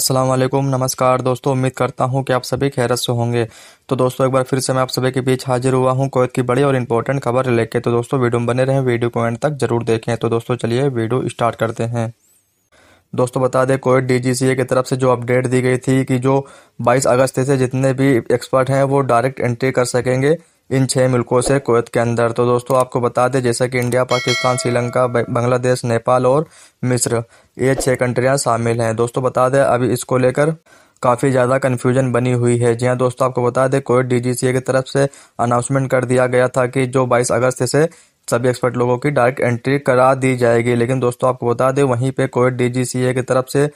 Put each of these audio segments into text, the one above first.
असलम नमस्कार दोस्तों उम्मीद करता हूँ कि आप सभी खैरत से होंगे तो दोस्तों एक बार फिर से मैं आप सभी के बीच हाजिर हुआ हूँ कोयत की बड़ी और इंपॉर्टेंट खबर लेके तो दोस्तों वीडियो में बने रहें वीडियो को एंड तक जरूर देखें तो दोस्तों चलिए वीडियो स्टार्ट करते हैं दोस्तों बता दें कोविड डीजीसीए की तरफ से जो अपडेट दी गई थी कि जो 22 अगस्त से जितने भी एक्सपर्ट हैं वो डायरेक्ट एंट्री कर सकेंगे इन छह मुल्कों से कुवैत के अंदर तो दोस्तों आपको बता दें जैसा कि इंडिया पाकिस्तान श्रीलंका बांग्लादेश नेपाल और मिस्र ये छह कंट्रियां शामिल हैं दोस्तों बता दें अभी इसको लेकर काफ़ी ज़्यादा कन्फ्यूजन बनी हुई है जी हाँ दोस्तों आपको बता दें कोविड डीजीसीए की तरफ से अनाउंसमेंट कर दिया गया था कि जो 22 अगस्त से सभी एक्सपर्ट लोगों की डायरेक्ट एंट्री करा दी जाएगी लेकिन दोस्तों आपको बता दें वहीं पे कोविड डीजीसीए की तरफ से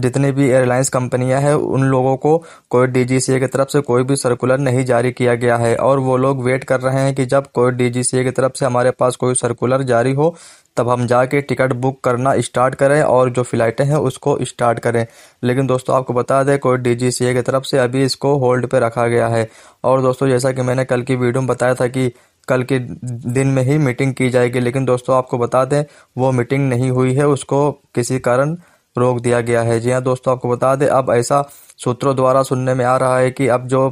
जितनी भी एयरलाइंस कंपनियां हैं उन लोगों को कोई डीजीसीए की तरफ से कोई भी सर्कुलर नहीं जारी किया गया है और वो लोग वेट कर रहे हैं कि जब कोई डीजीसीए की तरफ से हमारे पास कोई सर्कुलर जारी हो तब हम जाके टिकट बुक करना स्टार्ट करें और जो फ़्लाइटें हैं उसको स्टार्ट करें लेकिन दोस्तों आपको बता दें कोई डी जी की तरफ से अभी इसको होल्ड पे रखा गया है और दोस्तों जैसा कि मैंने कल की वीडियो में बताया था कि कल के दिन में ही मीटिंग की जाएगी लेकिन दोस्तों आपको बता दें वो मीटिंग नहीं हुई है उसको किसी कारण रोक दिया गया है जी हाँ दोस्तों आपको बता दें अब ऐसा सूत्रों द्वारा सुनने में आ रहा है कि अब जो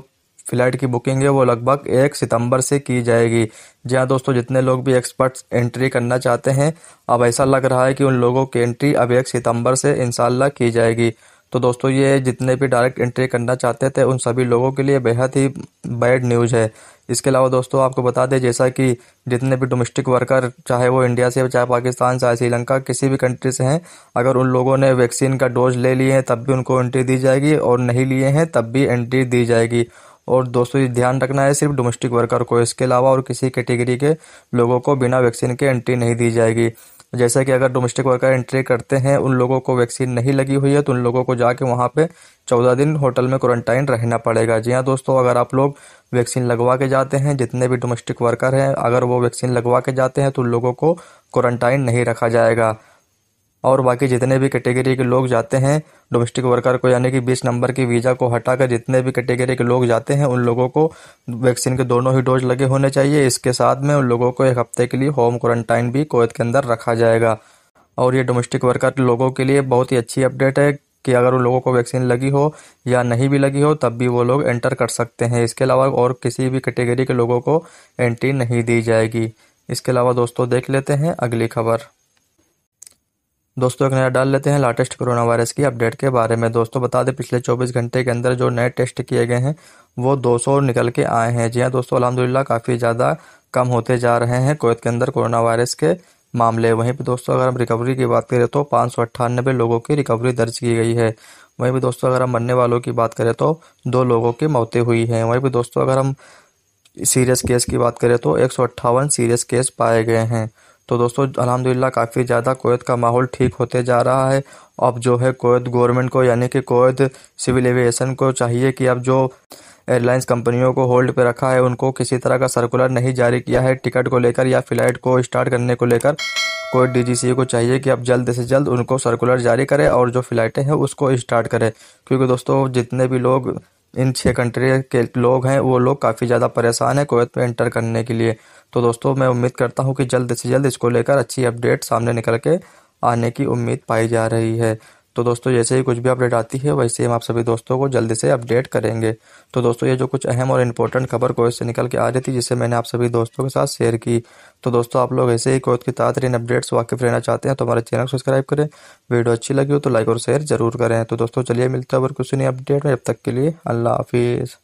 फ्लाइट की बुकिंग है वो लगभग एक सितंबर से की जाएगी जी हाँ दोस्तों जितने लोग भी एक्सपर्ट एंट्री करना चाहते हैं अब ऐसा लग रहा है कि उन लोगों की एंट्री अब एक सितंबर से इनशाला की जाएगी तो दोस्तों ये जितने भी डायरेक्ट एंट्री करना चाहते थे उन सभी लोगों के लिए बेहद ही बैड न्यूज़ है इसके अलावा दोस्तों आपको बता दें जैसा कि जितने भी डोमेस्टिक वर्कर चाहे वो इंडिया से चाहे पाकिस्तान चाहे श्रीलंका किसी भी कंट्री से हैं अगर उन लोगों ने वैक्सीन का डोज ले लिए हैं तब भी उनको एंट्री दी जाएगी और नहीं लिए हैं तब भी एंट्री दी जाएगी और दोस्तों ये ध्यान रखना है सिर्फ डोमेस्टिक वर्कर को इसके अलावा और किसी कैटेगरी के, के लोगों को बिना वैक्सीन के एंट्री नहीं दी जाएगी जैसे कि अगर डोमेस्टिक वर्कर एंट्री करते हैं उन लोगों को वैक्सीन नहीं लगी हुई है तो उन लोगों को जाके वहाँ पे चौदह दिन होटल में क्वारंटाइन रहना पड़ेगा जी हाँ दोस्तों अगर आप लोग वैक्सीन लगवा के जाते हैं जितने भी डोमेस्टिक वर्कर हैं अगर वो वैक्सीन लगवा के जाते हैं तो उन लोगों को क्वारंटाइन नहीं रखा जाएगा और बाकी जितने भी कैटेगरी के लोग जाते हैं डोमेस्टिक वर्कर को यानी कि बीस नंबर की वीज़ा को हटाकर जितने भी कैटेगरी के लोग जाते हैं उन लोगों को वैक्सीन के दोनों ही डोज लगे होने चाहिए इसके साथ में उन लोगों को एक हफ्ते के लिए होम क्वारंटाइन भी कोवैत के अंदर रखा जाएगा और ये डोमेस्टिक वर्कर लोगों के लिए बहुत ही अच्छी अपडेट है कि अगर उन लोगों को वैक्सीन लगी हो या नहीं भी लगी हो तब भी वो लोग एंटर कर सकते हैं इसके अलावा और किसी भी कैटेगरी के लोगों को एंट्री नहीं दी जाएगी इसके अलावा दोस्तों देख लेते हैं अगली खबर दोस्तों एक नया डाल लेते हैं लाटेस्ट कोरोना वायरस की अपडेट के बारे में दोस्तों बता दें पिछले 24 घंटे के अंदर जो नए टेस्ट किए गए हैं वो 200 निकल के आए हैं जी हाँ दोस्तों अलहमदिल्ला काफ़ी ज़्यादा कम होते जा रहे हैं कुवैत के अंदर कोरोना वायरस के मामले वहीं पर दोस्तों अगर हम रिकवरी की बात करें तो पाँच लोगों की रिकवरी दर्ज की गई है वहीं पर दोस्तों अगर हम मरने वालों की बात करें तो दो लोगों की मौतें हुई हैं वहीं पर दोस्तों अगर हम सीरियस केस की बात करें तो एक सीरियस केस पाए गए हैं तो दोस्तों अलहमदिल्ला काफ़ी ज़्यादा कोयत का माहौल ठीक होते जा रहा है अब जो है कोयत गवर्नमेंट को यानी कि कोयत सिविल एविएशन को चाहिए कि अब जो एयरलाइंस कंपनियों को होल्ड पर रखा है उनको किसी तरह का सर्कुलर नहीं जारी किया है टिकट को लेकर या फ्लाइट को स्टार्ट करने को लेकर कोई डी को चाहिए कि अब जल्द से जल्द उनको सर्कुलर जारी करें और जो फ्लाइटें हैं उसको स्टार्ट करें क्योंकि दोस्तों जितने भी लोग इन छः कंट्री के लोग हैं वो लोग काफ़ी ज़्यादा परेशान हैं कोवैत में इंटर करने के लिए तो दोस्तों मैं उम्मीद करता हूँ कि जल्द से जल्द इसको लेकर अच्छी अपडेट सामने निकल के आने की उम्मीद पाई जा रही है तो दोस्तों जैसे ही कुछ भी अपडेट आती है वैसे हम आप सभी दोस्तों को जल्दी से अपडेट करेंगे तो दोस्तों ये जो कुछ अहम और इम्पोर्टेंट खबर कोर्स से निकल के आ रही थी जिसे मैंने आप सभी दोस्तों के साथ शेयर की तो दोस्तों आप लोग ऐसे ही कोर्स की ताज़ा अपडेट्स वाकिफ रहना चाहते हैं तो हमारे चैनल सब्सक्राइब करें वीडियो अच्छी लगी हो तो लाइक और शेयर जरूर करें तो दोस्तों चलिए मिलते हैं और कुछ नहीं अपडेट में अब तक के लिए अल्लाह हाफिज़